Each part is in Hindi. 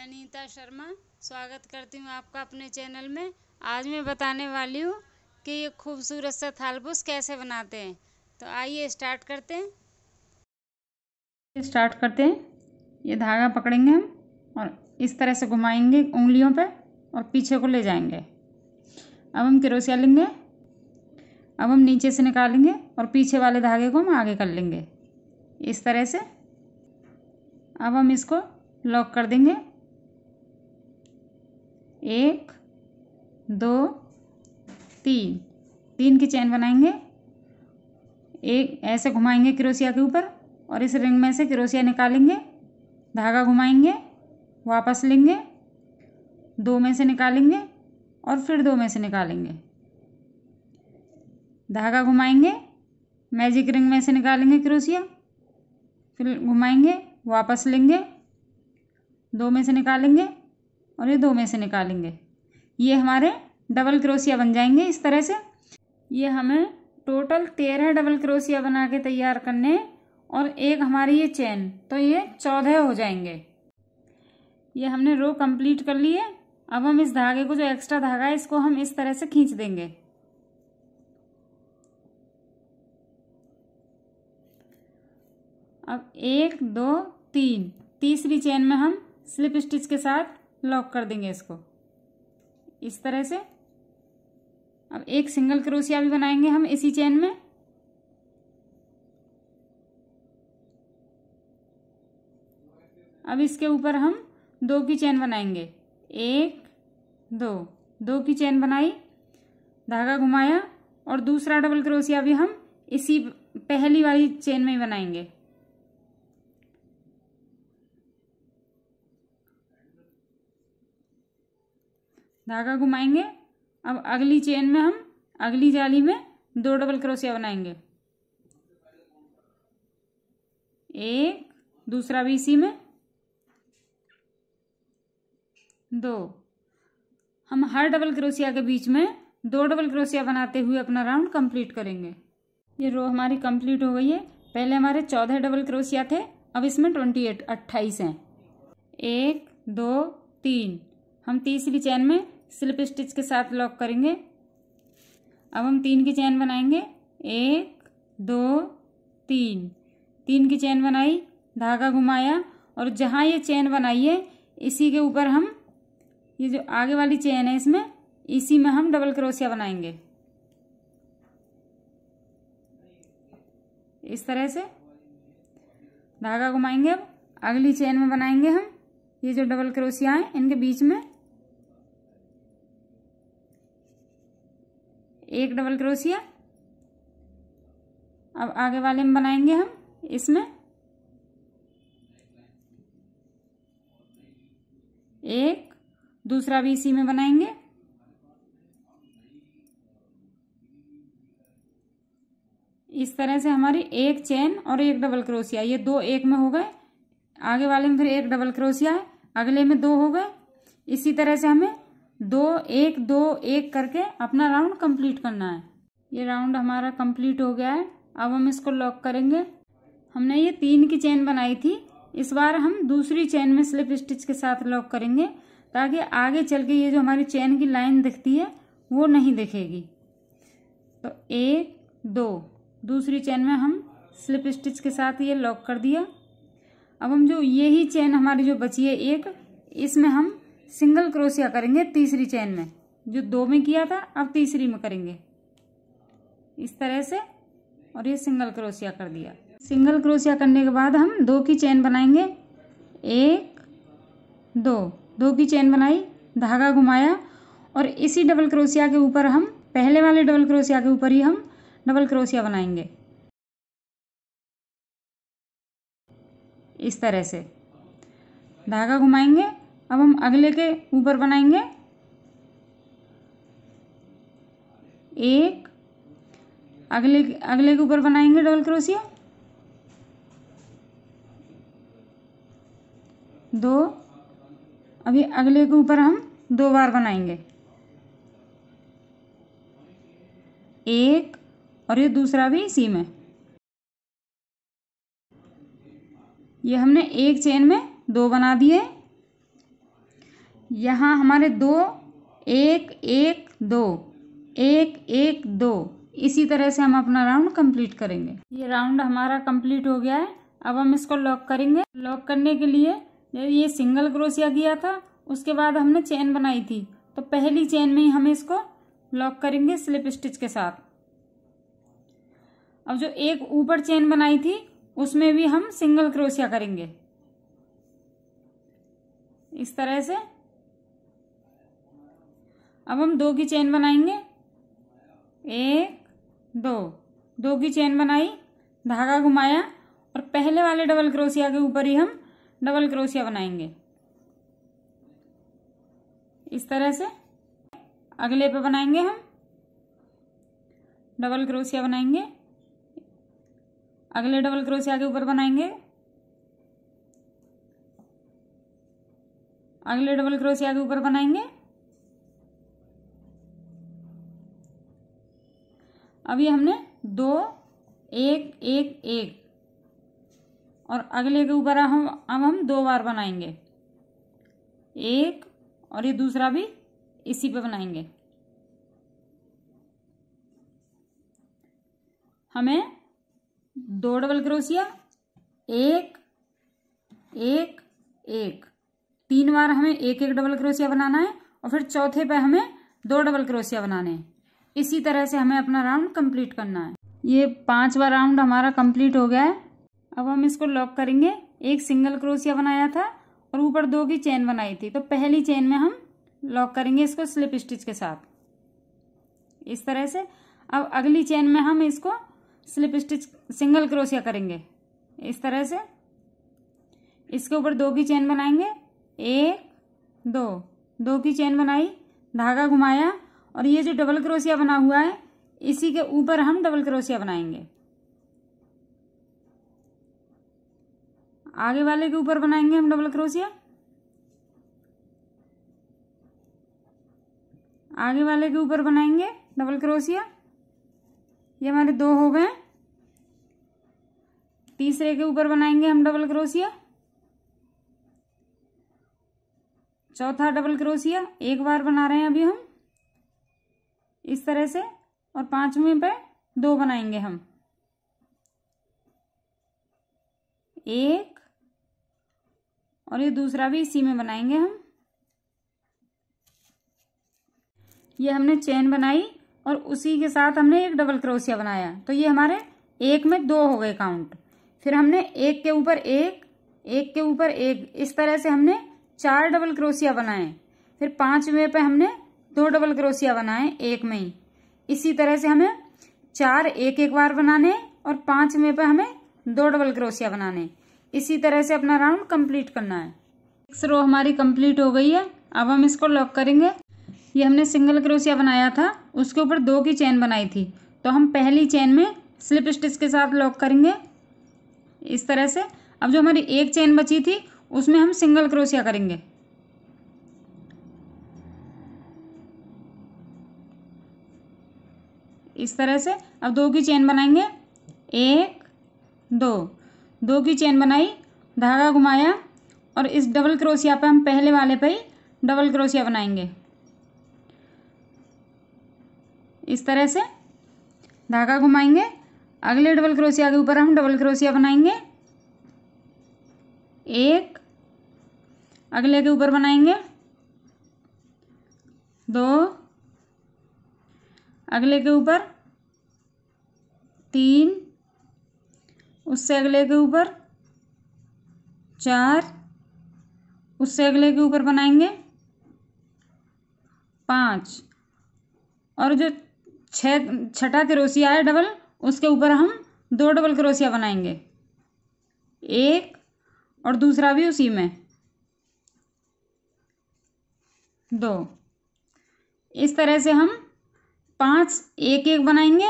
मैं नीता शर्मा स्वागत करती हूँ आपका अपने चैनल में आज मैं बताने वाली हूँ कि ये खूबसूरत सा थालपुस कैसे बनाते हैं तो आइए स्टार्ट करते हैं स्टार्ट करते हैं ये धागा पकड़ेंगे हम और इस तरह से घुमाएंगे उंगलियों पे और पीछे को ले जाएंगे अब हम क्रोसिया लेंगे अब हम नीचे से निकालेंगे और पीछे वाले धागे को हम आगे कर लेंगे इस तरह से अब हम इसको लॉक कर देंगे एक दो तीन तीन की चैन बनाएंगे एक ऐसे घुमाएंगे क्रोसिया के ऊपर और इस रिंग में से क्रोसिया निकालेंगे धागा घुमाएंगे वापस लेंगे दो में से निकालेंगे और फिर दो में से निकालेंगे धागा घुमाएंगे मैजिक रिंग में से निकालेंगे क्रोसिया फिर घुमाएंगे वापस लेंगे दो में से निकालेंगे और ये दो में से निकालेंगे ये हमारे डबल क्रोसिया बन जाएंगे इस तरह से ये हमें टोटल तेरह डबल क्रोसिया बना के तैयार करने और एक हमारी ये चैन तो ये चौदह हो जाएंगे ये हमने रो कंप्लीट कर लिए अब हम इस धागे को जो एक्स्ट्रा धागा है इसको हम इस तरह से खींच देंगे अब एक दो तीन तीसरी चेन में हम स्लिप स्टिच के साथ लॉक कर देंगे इसको इस तरह से अब एक सिंगल क्रोशिया भी बनाएंगे हम इसी चेन में अब इसके ऊपर हम दो की चेन बनाएंगे एक दो दो की चेन बनाई धागा घुमाया और दूसरा डबल क्रोशिया भी हम इसी पहली वाली चेन में ही बनाएंगे धागा घुमाएंगे अब अगली चेन में हम अगली जाली में दो डबल क्रोशिया बनाएंगे एक दूसरा भी इसी में दो हम हर डबल क्रोशिया के बीच में दो डबल क्रोशिया बनाते हुए अपना राउंड कंप्लीट करेंगे ये रो हमारी कंप्लीट हो गई है पहले हमारे चौदह डबल क्रोशिया थे अब इसमें ट्वेंटी एट अट्ठाईस हैं एक दो तीन हम तीसरी चैन में स्लिप स्टिच के साथ लॉक करेंगे अब हम तीन की चैन बनाएंगे एक दो तीन तीन की चैन बनाई धागा घुमाया और जहाँ ये चैन बनाई है इसी के ऊपर हम ये जो आगे वाली चैन है इसमें इसी में हम डबल क्रोशिया बनाएंगे इस तरह से धागा घुमाएंगे अब अगली चैन में बनाएंगे हम ये जो डबल क्रोशिया है इनके बीच में एक डबल क्रोशिया अब आगे वाले में बनाएंगे हम इसमें एक दूसरा भी इसी में बनाएंगे इस तरह से हमारी एक चेन और एक डबल क्रोशिया ये दो एक में हो गए आगे वाले में फिर एक डबल क्रोशिया है अगले में दो हो गए इसी तरह से हमें दो एक दो एक करके अपना राउंड कंप्लीट करना है ये राउंड हमारा कंप्लीट हो गया है अब हम इसको लॉक करेंगे हमने ये तीन की चेन बनाई थी इस बार हम दूसरी चेन में स्लिप स्टिच के साथ लॉक करेंगे ताकि आगे चल के ये जो हमारी चेन की लाइन दिखती है वो नहीं दिखेगी तो एक दो दूसरी चेन में हम स्लिप स्टिच के साथ ये लॉक कर दिया अब हम जो ये ही चेन हमारी जो बची है एक इसमें हम सिंगल क्रोशिया करेंगे तीसरी चैन में जो दो में किया था अब तीसरी में करेंगे इस तरह से और ये सिंगल क्रोशिया कर दिया सिंगल क्रोशिया करने के बाद हम दो की चैन बनाएंगे एक दो दो की चैन बनाई धागा घुमाया और इसी डबल क्रोशिया के ऊपर हम पहले वाले डबल क्रोशिया के ऊपर ही हम डबल क्रोशिया बनाएंगे इस तरह से धागा घुमाएंगे अब हम अगले के ऊपर बनाएंगे एक अगले अगले के ऊपर बनाएंगे डबल क्रोशिया दो अभी अगले के ऊपर हम दो बार बनाएंगे एक और ये दूसरा भी इसी में ये हमने एक चेन में दो बना दिए यहाँ हमारे दो एक एक दो एक एक दो इसी तरह से हम अपना राउंड कंप्लीट करेंगे ये राउंड हमारा कंप्लीट हो गया है अब हम इसको लॉक करेंगे लॉक करने के लिए ये सिंगल क्रोसिया किया था उसके बाद हमने चेन बनाई थी तो पहली चेन में ही हम इसको लॉक करेंगे स्लिप स्टिच के साथ अब जो एक ऊपर चेन बनाई थी उसमें भी हम सिंगल क्रोशिया करेंगे इस तरह से अब हम दो की चेन बनाएंगे एक दो दो की चेन बनाई धागा घुमाया और पहले वाले डबल क्रोशिया के ऊपर ही हम डबल क्रोशिया बनाएंगे इस तरह से अगले पे बनाएंगे हम डबल क्रोशिया बनाएंगे अगले डबल क्रोशिया के ऊपर बनाएंगे अगले डबल क्रोशिया के ऊपर बनाएंगे अभी हमने दो एक एक एक और अगले के ऊपर हम अब हम दो बार बनाएंगे एक और ये दूसरा भी इसी पे बनाएंगे हमें दो डबल क्रोसिया एक एक एक तीन बार हमें एक एक डबल क्रोसिया बनाना है और फिर चौथे पे हमें दो डबल क्रोसिया बनाने हैं इसी तरह से हमें अपना राउंड कंप्लीट करना है ये पांचवा राउंड हमारा कंप्लीट हो गया है अब हम इसको लॉक करेंगे एक सिंगल क्रोसिया बनाया था और ऊपर दो की चेन बनाई थी तो पहली चेन में हम लॉक करेंगे इसको स्लिप स्टिच के साथ इस तरह से अब अगली चेन में हम इसको स्लिप स्टिच सिंगल क्रोशिया करेंगे इस तरह से इसके ऊपर दो की चेन बनाएंगे एक दो दो की चेन बनाई धागा घुमाया और ये जो डबल क्रोसिया बना हुआ है इसी के ऊपर हम डबल क्रोसिया बनाएंगे आगे वाले के ऊपर बनाएंगे हम डबल क्रोसिया आगे वाले के ऊपर बनाएंगे डबल क्रोसिया ये हमारे दो हो गए तीसरे के ऊपर बनाएंगे हम डबल क्रोसिया चौथा डबल क्रोसिया एक बार बना रहे हैं अभी हम इस तरह से और पांचवें पे दो बनाएंगे हम एक और ये दूसरा भी इसी में बनाएंगे हम ये हमने चेन बनाई और उसी के साथ हमने एक डबल क्रोशिया बनाया तो ये हमारे एक में दो हो गए काउंट फिर हमने एक के ऊपर एक एक के ऊपर एक इस तरह से हमने चार डबल क्रोशिया बनाए फिर पांचवें पे हमने दो डबल क्रोसिया बनाए एक में ही इसी तरह से हमें चार एक एक बार बनाने और पांच में पर हमें दो डबल क्रोसिया बनाने इसी तरह से अपना राउंड कंप्लीट करना है सिक्स रो हमारी कंप्लीट हो गई है अब हम इसको लॉक करेंगे ये हमने सिंगल क्रोसिया बनाया था उसके ऊपर दो की चेन बनाई थी तो हम पहली चेन में स्लिप स्टिच के साथ लॉक करेंगे इस तरह से अब जो हमारी एक चेन बची थी उसमें हम सिंगल क्रोसिया करेंगे इस तरह से अब दो की चेन बनाएंगे एक दो दो की चेन बनाई धागा घुमाया और इस डबल क्रोसिया पर हम पहले वाले पर ही डबल क्रोसिया बनाएंगे इस तरह से धागा घुमाएंगे अगले डबल क्रोसिया के ऊपर हम डबल क्रोसिया बनाएंगे एक अगले के ऊपर बनाएंगे दो अगले के ऊपर तीन उससे अगले के ऊपर चार उससे अगले के ऊपर बनाएंगे पाँच और जो छः छठा क्रोसिया है डबल उसके ऊपर हम दो डबल क्रोसिया बनाएंगे एक और दूसरा भी उसी में दो इस तरह से हम पाँच एक एक बनाएंगे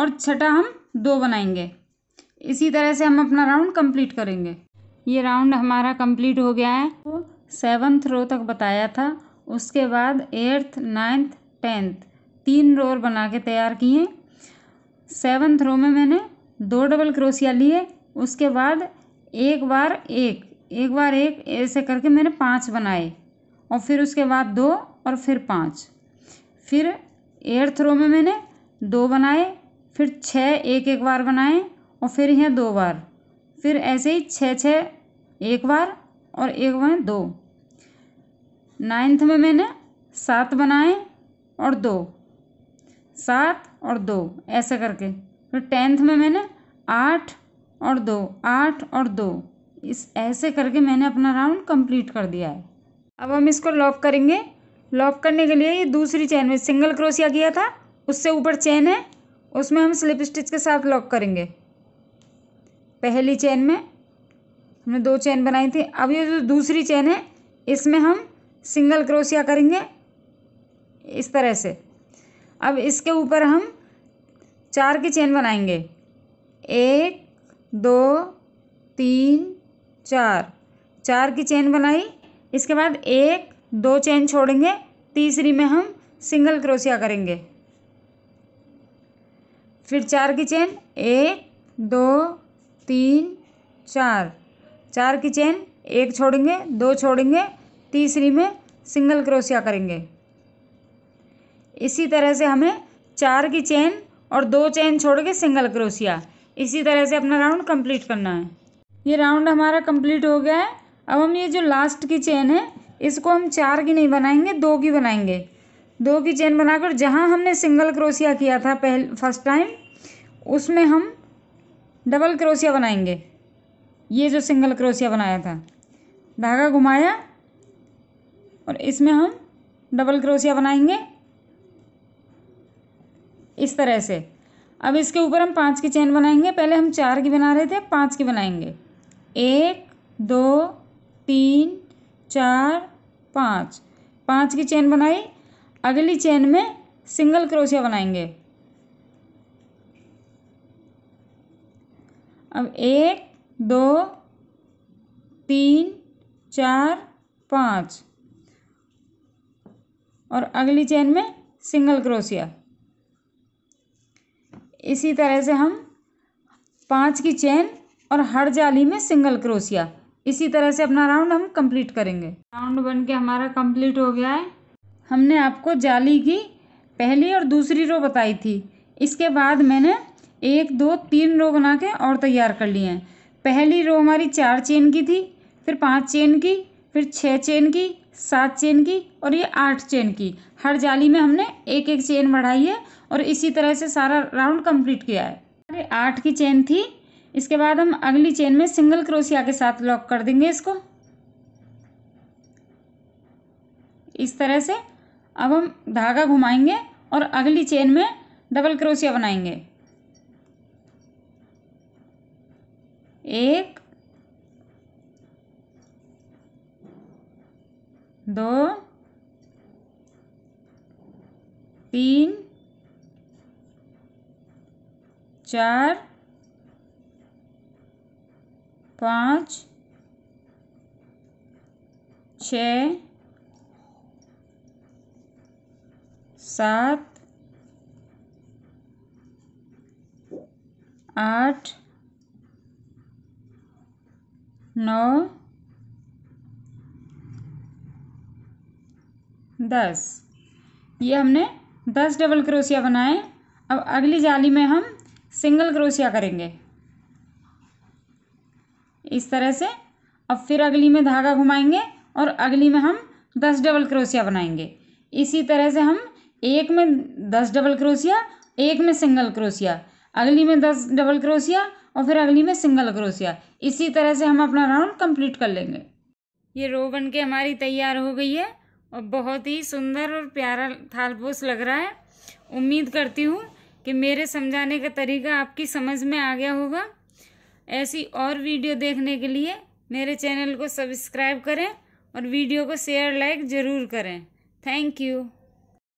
और छठा हम दो बनाएंगे इसी तरह से हम अपना राउंड कंप्लीट करेंगे ये राउंड हमारा कंप्लीट हो गया है तो सेवन्थ रो तक बताया था उसके बाद एट्थ नाइन्थ टेंथ तीन रोर बना के तैयार किए सेवन्थ रो में मैंने दो डबल क्रोसिया लिए उसके बाद एक बार एक एक बार एक ऐसे करके मैंने पाँच बनाए और फिर उसके बाद दो और फिर पाँच फिर एयर थ्रो में मैंने दो बनाए फिर छः एक एक बार बनाए और फिर यह दो बार फिर ऐसे ही छः छः एक बार और एक बार दो नाइन्थ में मैंने सात बनाए और दो सात और दो ऐसे करके फिर टेंथ में मैंने आठ और दो आठ और दो इस ऐसे करके मैंने अपना राउंड कंप्लीट कर दिया है अब हम इसको लॉक करेंगे लॉक करने के लिए ये दूसरी चैन में सिंगल क्रोशिया किया था उससे ऊपर चैन है उसमें हम स्लिप स्टिच के साथ लॉक करेंगे पहली चैन में हमने दो चैन बनाई थी अब ये जो दूसरी चैन है इसमें हम सिंगल क्रोशिया करेंगे इस तरह से अब इसके ऊपर हम चार की चैन बनाएंगे एक दो तीन चार चार की चैन बनाई इसके बाद एक दो चेन छोड़ेंगे तीसरी में हम सिंगल क्रोशिया करेंगे फिर चार की चेन एक दो तीन चार चार की चेन एक छोड़ेंगे दो छोड़ेंगे तीसरी में सिंगल क्रोशिया करेंगे इसी तरह से हमें चार की चेन और दो चेन छोड़ के सिंगल क्रोशिया इसी तरह से अपना राउंड कंप्लीट करना है ये राउंड हमारा कंप्लीट हो गया है अब हम ये जो लास्ट की चेन है इसको हम चार की नहीं बनाएंगे दो की बनाएंगे दो की चेन बनाकर जहाँ हमने सिंगल क्रोशिया किया था पहले फर्स्ट टाइम उसमें हम डबल क्रोशिया बनाएंगे ये जो सिंगल क्रोशिया बनाया था धागा घुमाया और इसमें हम डबल क्रोशिया बनाएंगे इस तरह से अब इसके ऊपर हम पाँच की चेन बनाएंगे पहले हम चार की बना रहे थे पाँच की बनाएंगे एक दो तीन चार पाँच पाँच की चेन बनाई अगली चेन में सिंगल क्रोशिया बनाएंगे अब एक दो तीन चार पाँच और अगली चेन में सिंगल क्रोशिया इसी तरह से हम पाँच की चेन और हर जाली में सिंगल क्रोशिया इसी तरह से अपना राउंड हम कंप्लीट करेंगे राउंड बन के हमारा कंप्लीट हो गया है हमने आपको जाली की पहली और दूसरी रो बताई थी इसके बाद मैंने एक दो तीन रो बना के और तैयार कर लिए हैं पहली रो हमारी चार चेन की थी फिर पाँच चेन की फिर छः चेन की सात चेन की और ये आठ चेन की हर जाली में हमने एक एक चेन बढ़ाई है और इसी तरह से सारा राउंड कंप्लीट किया है आठ की चेन थी इसके बाद हम अगली चेन में सिंगल क्रोशिया के साथ लॉक कर देंगे इसको इस तरह से अब हम धागा घुमाएंगे और अगली चेन में डबल क्रोशिया बनाएंगे एक दो तीन चार पाँच छ सात आठ नौ दस ये हमने दस डबल क्रोशिया बनाए अब अगली जाली में हम सिंगल क्रोशिया करेंगे इस तरह से अब फिर अगली में धागा घुमाएंगे और अगली में हम दस डबल क्रोशिया बनाएंगे इसी तरह से हम एक में दस डबल क्रोशिया एक में सिंगल क्रोशिया अगली में दस डबल क्रोशिया और फिर अगली में सिंगल क्रोशिया इसी तरह से हम अपना राउंड कंप्लीट कर लेंगे ये रो बन के हमारी तैयार हो गई है और बहुत ही सुंदर और प्यारा थालपोस लग रहा है उम्मीद करती हूँ कि मेरे समझाने का तरीका आपकी समझ में आ गया होगा ऐसी और वीडियो देखने के लिए मेरे चैनल को सब्सक्राइब करें और वीडियो को शेयर लाइक ज़रूर करें थैंक यू